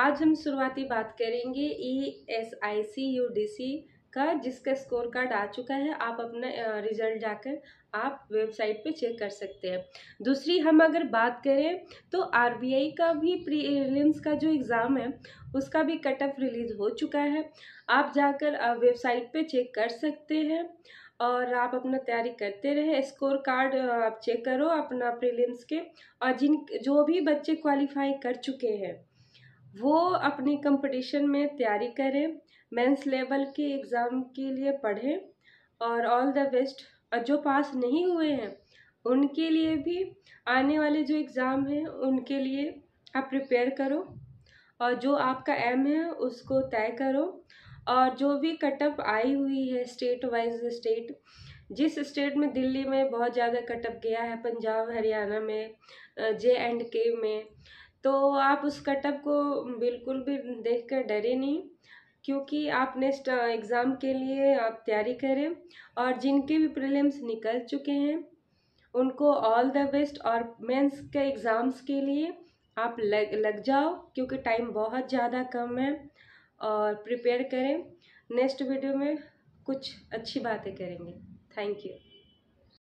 आज हम शुरुआती बात करेंगे E S I C U D C का जिसका स्कोर कार्ड आ चुका है आप अपना रिजल्ट जाकर आप वेबसाइट पे चेक कर सकते हैं दूसरी हम अगर बात करें तो आरबीआई का भी प्रीलिम्स का जो एग्ज़ाम है उसका भी कट ऑफ रिलीज़ हो चुका है आप जाकर वेबसाइट पे चेक कर सकते हैं और आप अपना तैयारी करते रहे स्कोर कार्ड आप चेक करो अपना प्रीलिम्स के और जिन जो भी बच्चे क्वालिफाई कर चुके हैं वो अपनी कंपटीशन में तैयारी करें मेंस लेवल के एग्ज़ाम के लिए पढ़ें और ऑल द बेस्ट और जो पास नहीं हुए हैं उनके लिए भी आने वाले जो एग्ज़ाम हैं उनके लिए आप प्रिपेयर करो और जो आपका एम है उसको तय करो और जो भी कटअप आई हुई है स्टेट वाइज स्टेट जिस स्टेट में दिल्ली में बहुत ज़्यादा कटअप गया है पंजाब हरियाणा में जे एंड के में तो आप उस कटअप को बिल्कुल भी देख कर डरे नहीं क्योंकि आप नेक्स्ट एग्ज़ाम के लिए आप तैयारी करें और जिनके भी प्रीलिम्स निकल चुके हैं उनको ऑल द बेस्ट और मेंस के एग्ज़ाम्स के लिए आप लग लग जाओ क्योंकि टाइम बहुत ज़्यादा कम है और प्रिपेयर करें नेक्स्ट वीडियो में कुछ अच्छी बातें करेंगे थैंक यू